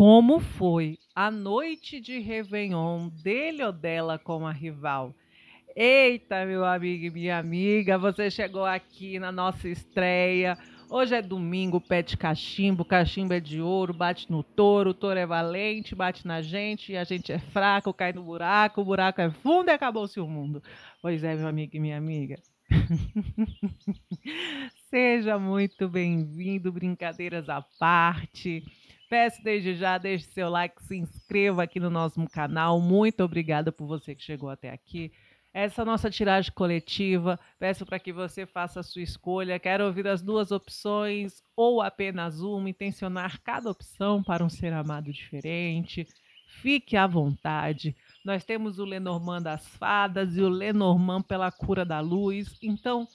como foi a noite de Réveillon dele ou dela com a rival. Eita, meu amigo e minha amiga, você chegou aqui na nossa estreia. Hoje é domingo, pet cachimbo, cachimbo é de ouro, bate no touro, o touro é valente, bate na gente, a gente é fraco, cai no buraco, o buraco é fundo e acabou-se o mundo. Pois é, meu amigo e minha amiga. Seja muito bem-vindo, brincadeiras à parte. Peço desde já, deixe seu like, se inscreva aqui no nosso canal. Muito obrigada por você que chegou até aqui. Essa é nossa tiragem coletiva, peço para que você faça a sua escolha. Quero ouvir as duas opções ou apenas uma, intencionar cada opção para um ser amado diferente. Fique à vontade. Nós temos o Lenormand das fadas e o Lenormand pela cura da luz. Então,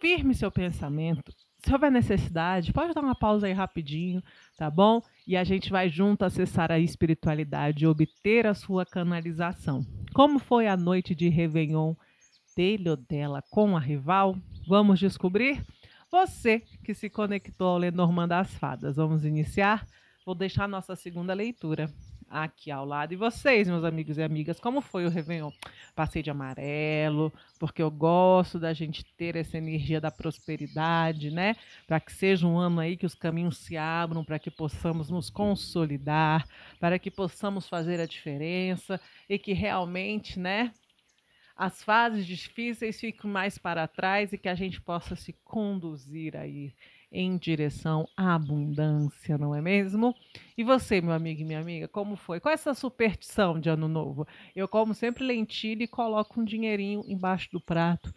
firme seu pensamento, se houver necessidade, pode dar uma pausa aí rapidinho, tá bom? E a gente vai junto acessar a espiritualidade e obter a sua canalização. Como foi a noite de Réveillon dele ou dela com a rival? Vamos descobrir? Você que se conectou ao Lenormand das Fadas, vamos iniciar? Vou deixar a nossa segunda leitura aqui ao lado. E vocês, meus amigos e amigas, como foi o Réveillon? Passei de amarelo, porque eu gosto da gente ter essa energia da prosperidade, né? Para que seja um ano aí que os caminhos se abram, para que possamos nos consolidar, para que possamos fazer a diferença e que realmente, né? As fases difíceis fiquem mais para trás e que a gente possa se conduzir aí em direção à abundância, não é mesmo? E você, meu amigo e minha amiga, como foi? Qual é essa superstição de ano novo? Eu como sempre lentilha e coloco um dinheirinho embaixo do prato.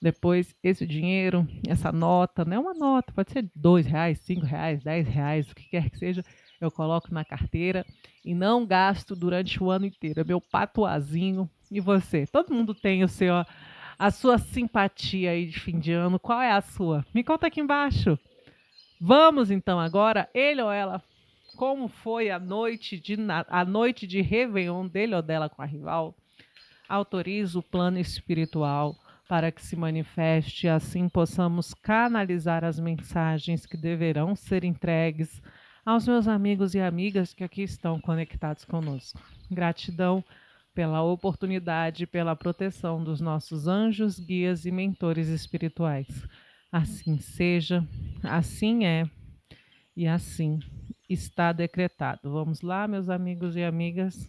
Depois, esse dinheiro, essa nota, não é uma nota, pode ser dois reais, cinco reais, dez reais, o que quer que seja, eu coloco na carteira e não gasto durante o ano inteiro. É meu patuazinho. E você? Todo mundo tem o seu, a sua simpatia aí de fim de ano. Qual é a sua? Me conta aqui embaixo. Vamos então agora, ele ou ela, como foi a noite de, a noite de Réveillon dele ou dela com a rival? Autoriza o plano espiritual para que se manifeste, assim possamos canalizar as mensagens que deverão ser entregues aos meus amigos e amigas que aqui estão conectados conosco. Gratidão pela oportunidade, pela proteção dos nossos anjos, guias e mentores espirituais. Assim seja, assim é e assim está decretado. Vamos lá, meus amigos e amigas.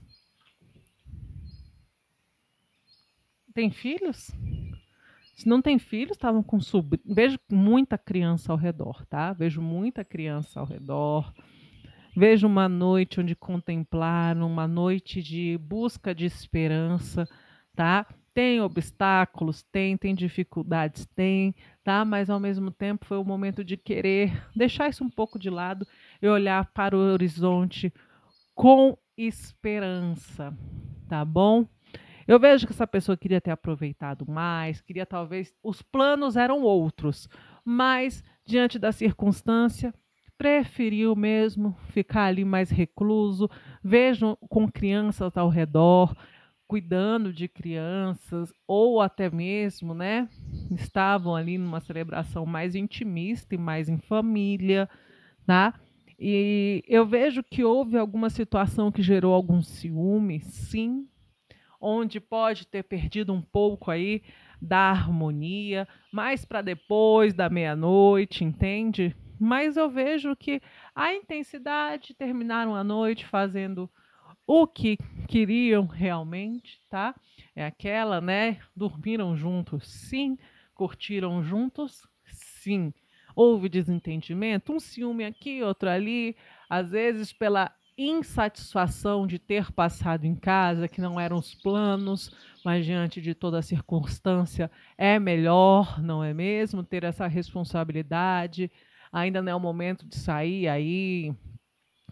Tem filhos? Se não tem filhos, estavam com sobrinho. Vejo muita criança ao redor, tá? Vejo muita criança ao redor. Vejo uma noite onde contemplaram, uma noite de busca de esperança, tá? Tem obstáculos, tem, tem dificuldades, tem, tá? Mas ao mesmo tempo foi o momento de querer deixar isso um pouco de lado e olhar para o horizonte com esperança, tá bom? Eu vejo que essa pessoa queria ter aproveitado mais, queria talvez os planos eram outros, mas diante da circunstância preferiu mesmo ficar ali mais recluso. Vejo com crianças ao redor, cuidando de crianças ou até mesmo, né, estavam ali numa celebração mais intimista e mais em família, tá? E eu vejo que houve alguma situação que gerou algum ciúme, sim, onde pode ter perdido um pouco aí da harmonia, mais para depois da meia-noite, entende? Mas eu vejo que a intensidade terminaram a noite fazendo o que queriam realmente, tá? É aquela, né? Dormiram juntos, sim. Curtiram juntos, sim. Houve desentendimento, um ciúme aqui, outro ali, às vezes pela insatisfação de ter passado em casa, que não eram os planos, mas diante de toda circunstância é melhor, não é mesmo? Ter essa responsabilidade. Ainda não é o momento de sair aí,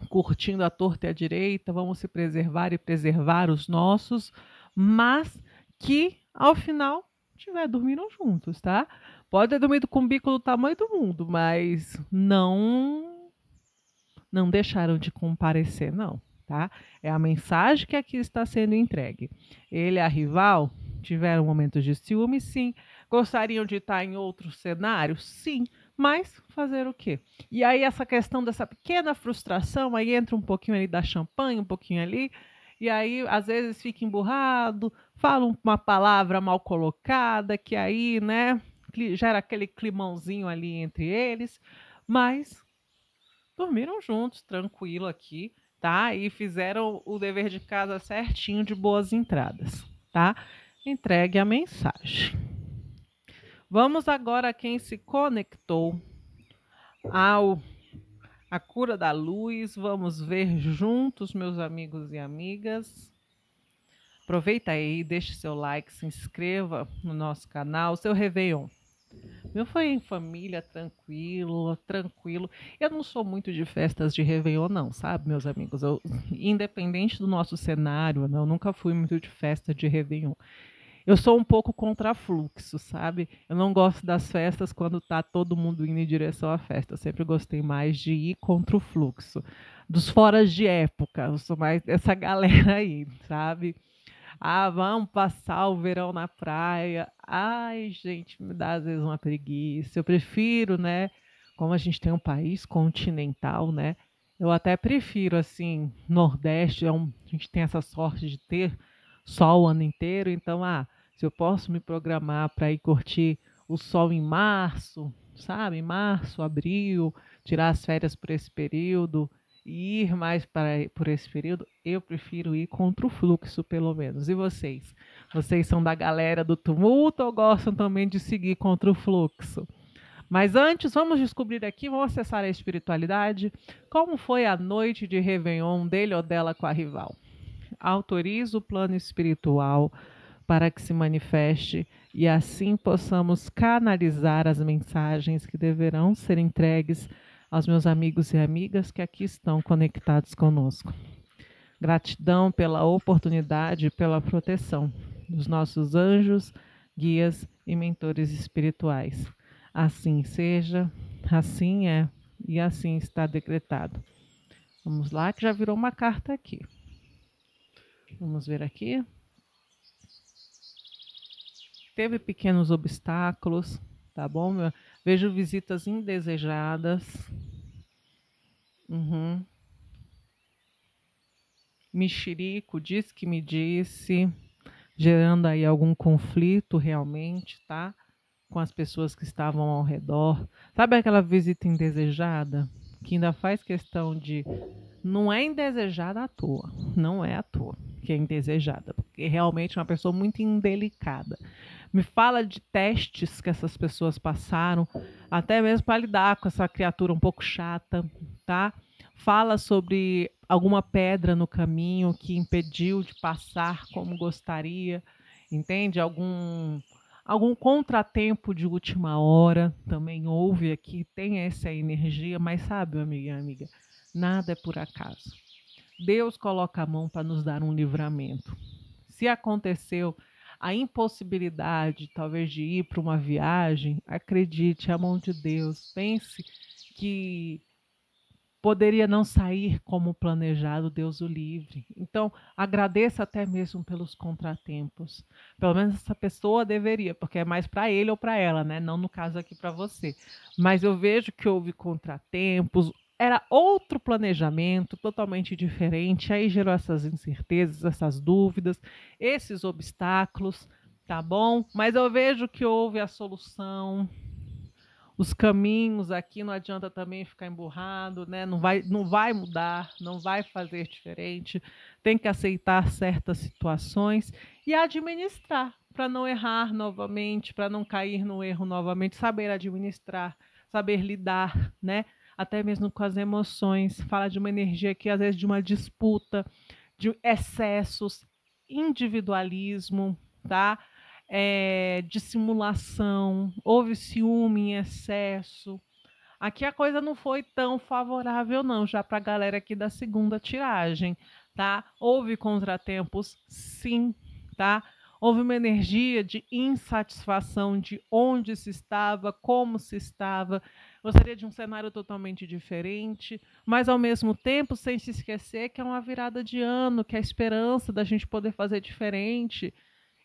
curtindo a torta e a direita, vamos se preservar e preservar os nossos, mas que ao final tiver dormindo juntos, tá? Pode ter dormido com o bico do tamanho do mundo, mas não não deixaram de comparecer, não, tá? É a mensagem que aqui está sendo entregue. Ele e a rival tiveram momentos de ciúme, sim. Gostariam de estar em outro cenário? Sim mas fazer o quê? E aí essa questão dessa pequena frustração, aí entra um pouquinho ali da champanhe, um pouquinho ali, e aí às vezes fica emburrado, fala uma palavra mal colocada, que aí, né, gera aquele climãozinho ali entre eles, mas dormiram juntos, tranquilo aqui, tá? E fizeram o dever de casa certinho de boas entradas, tá? Entregue a mensagem. Vamos agora a quem se conectou ao a cura da luz. Vamos ver juntos, meus amigos e amigas. Aproveita aí, deixe seu like, se inscreva no nosso canal, seu Réveillon. Meu foi em família, tranquilo, tranquilo. Eu não sou muito de festas de Réveillon, não, sabe, meus amigos? Eu, independente do nosso cenário, eu nunca fui muito de festa de Réveillon eu sou um pouco contra fluxo, sabe? Eu não gosto das festas quando tá todo mundo indo em direção à festa. Eu sempre gostei mais de ir contra o fluxo. Dos foras de época, eu sou mais essa galera aí, sabe? Ah, vamos passar o verão na praia. Ai, gente, me dá às vezes uma preguiça. Eu prefiro, né? Como a gente tem um país continental, né? Eu até prefiro, assim, Nordeste, é um, a gente tem essa sorte de ter sol o ano inteiro, então, ah, se eu posso me programar para ir curtir o sol em março, sabe? Março, abril, tirar as férias por esse período e ir mais para, por esse período, eu prefiro ir contra o fluxo, pelo menos. E vocês? Vocês são da galera do tumulto ou gostam também de seguir contra o fluxo? Mas antes, vamos descobrir aqui, vamos acessar a espiritualidade, como foi a noite de Réveillon dele ou dela com a rival. Autoriza o plano espiritual para que se manifeste e assim possamos canalizar as mensagens que deverão ser entregues aos meus amigos e amigas que aqui estão conectados conosco. Gratidão pela oportunidade e pela proteção dos nossos anjos, guias e mentores espirituais. Assim seja, assim é e assim está decretado. Vamos lá, que já virou uma carta aqui. Vamos ver aqui teve pequenos obstáculos, tá bom? vejo visitas indesejadas. Uhum. Mexerico diz que me disse, gerando aí algum conflito realmente, tá? Com as pessoas que estavam ao redor. Sabe aquela visita indesejada? Que ainda faz questão de. Não é indesejada à toa. Não é à toa que é indesejada. Porque realmente é uma pessoa muito indelicada me fala de testes que essas pessoas passaram, até mesmo para lidar com essa criatura um pouco chata, tá? Fala sobre alguma pedra no caminho que impediu de passar como gostaria, entende? Algum algum contratempo de última hora também houve aqui, tem essa energia, mas sabe, amiga e amiga, nada é por acaso. Deus coloca a mão para nos dar um livramento. Se aconteceu, a impossibilidade, talvez, de ir para uma viagem, acredite, é a mão de Deus. Pense que poderia não sair como planejado, Deus o livre. Então, agradeça até mesmo pelos contratempos. Pelo menos essa pessoa deveria, porque é mais para ele ou para ela, né? Não no caso aqui para você. Mas eu vejo que houve contratempos, era outro planejamento totalmente diferente. Aí gerou essas incertezas, essas dúvidas, esses obstáculos, tá bom? Mas eu vejo que houve a solução, os caminhos aqui. Não adianta também ficar emburrado, né? Não vai, não vai mudar, não vai fazer diferente. Tem que aceitar certas situações e administrar para não errar novamente, para não cair no erro novamente, saber administrar, saber lidar, né? até mesmo com as emoções, fala de uma energia que às vezes de uma disputa, de excessos, individualismo, tá? É, dissimulação, houve ciúme em excesso. Aqui a coisa não foi tão favorável, não, já para a galera aqui da segunda tiragem, tá? Houve contratempos, sim, tá? Houve uma energia de insatisfação de onde se estava, como se estava, gostaria de um cenário totalmente diferente, mas ao mesmo tempo sem se esquecer que é uma virada de ano, que é a esperança da gente poder fazer diferente.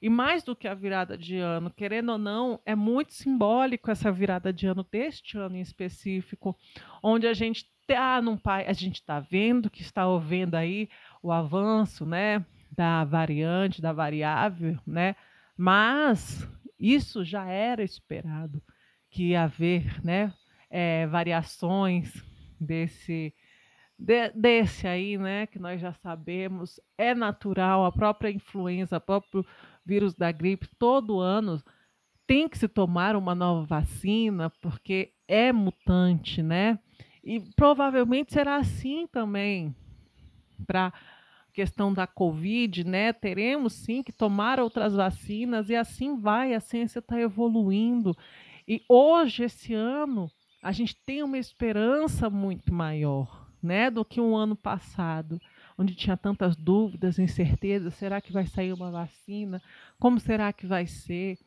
E mais do que a virada de ano, querendo ou não, é muito simbólico essa virada de ano deste ano em específico, onde a gente está num pai, a gente está vendo que está ouvindo aí o avanço, né, da variante, da variável, né? Mas isso já era esperado que ia haver, né, é, variações desse de, desse aí, né, que nós já sabemos, é natural, a própria influenza, o próprio vírus da gripe, todo ano tem que se tomar uma nova vacina, porque é mutante, né? E provavelmente será assim também para questão da Covid, né? Teremos sim que tomar outras vacinas e assim vai, a ciência está evoluindo. E hoje, esse ano, a gente tem uma esperança muito maior né, do que um ano passado, onde tinha tantas dúvidas, incertezas: será que vai sair uma vacina? Como será que vai ser?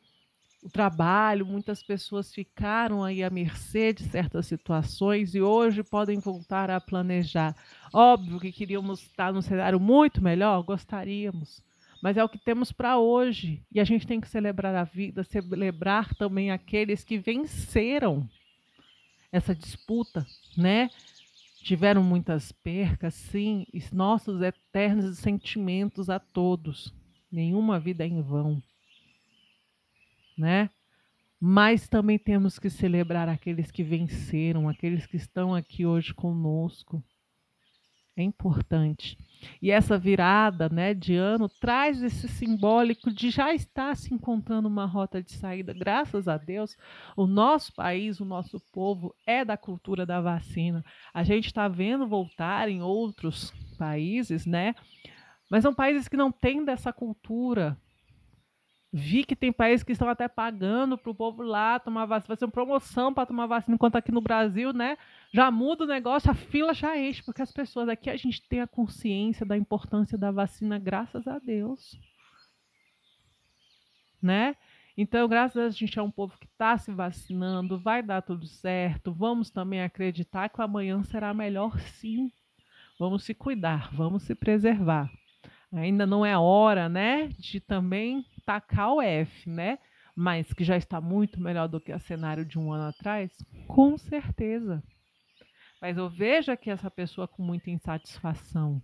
O trabalho, muitas pessoas ficaram aí à mercê de certas situações e hoje podem voltar a planejar. Óbvio que queríamos estar num cenário muito melhor, gostaríamos, mas é o que temos para hoje e a gente tem que celebrar a vida, celebrar também aqueles que venceram essa disputa, né? Tiveram muitas percas, sim, e nossos eternos sentimentos a todos. Nenhuma vida é em vão, né? Mas também temos que celebrar aqueles que venceram, aqueles que estão aqui hoje conosco, é importante. E essa virada né, de ano traz esse simbólico de já estar se encontrando uma rota de saída. Graças a Deus, o nosso país, o nosso povo é da cultura da vacina. A gente está vendo voltar em outros países, né? Mas são países que não têm dessa cultura Vi que tem países que estão até pagando para o povo lá tomar vacina. Vai ser uma promoção para tomar vacina, enquanto aqui no Brasil, né? Já muda o negócio, a fila já enche, porque as pessoas aqui a gente tem a consciência da importância da vacina, graças a Deus. Né? Então, graças a Deus, a gente é um povo que está se vacinando, vai dar tudo certo. Vamos também acreditar que o amanhã será melhor, sim. Vamos se cuidar, vamos se preservar. Ainda não é hora, né, de também tacar tá o F, né? Mas que já está muito melhor do que o cenário de um ano atrás? Com certeza. Mas eu vejo aqui essa pessoa com muita insatisfação.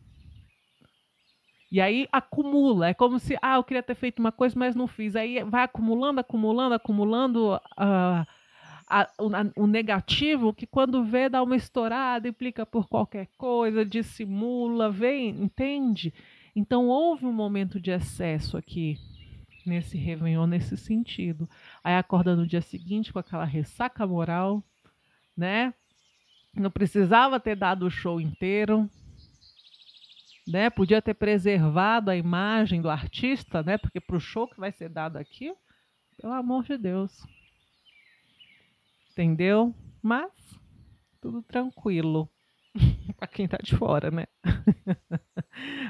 E aí acumula. É como se, ah, eu queria ter feito uma coisa, mas não fiz. Aí vai acumulando, acumulando, acumulando. Uh, a, o, o, negativo que quando vê dá uma estourada, implica por qualquer coisa, dissimula, vem, entende? Então houve um momento de excesso aqui nesse Réveillon nesse sentido. Aí acorda no dia seguinte com aquela ressaca moral, né? Não precisava ter dado o show inteiro, né? Podia ter preservado a imagem do artista, né? Porque para o show que vai ser dado aqui, pelo amor de Deus. Entendeu? Mas tudo tranquilo. para quem está de fora, né?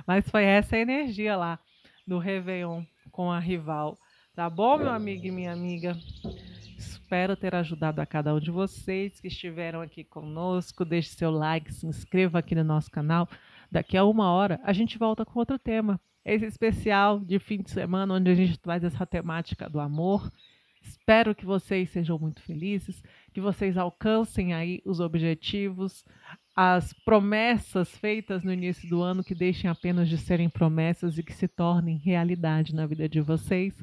Mas foi essa a energia lá do Réveillon com a rival. Tá bom, meu amigo e minha amiga? Espero ter ajudado a cada um de vocês que estiveram aqui conosco. Deixe seu like, se inscreva aqui no nosso canal. Daqui a uma hora a gente volta com outro tema. Esse especial de fim de semana, onde a gente traz essa temática do amor. Espero que vocês sejam muito felizes, que vocês alcancem aí os objetivos, as promessas feitas no início do ano que deixem apenas de serem promessas e que se tornem realidade na vida de vocês.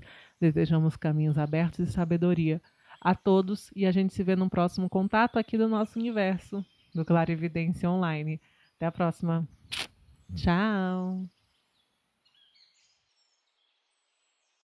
Desejamos caminhos abertos e sabedoria a todos e a gente se vê num próximo contato aqui do nosso universo, do Clarividência Online. Até a próxima. Tchau.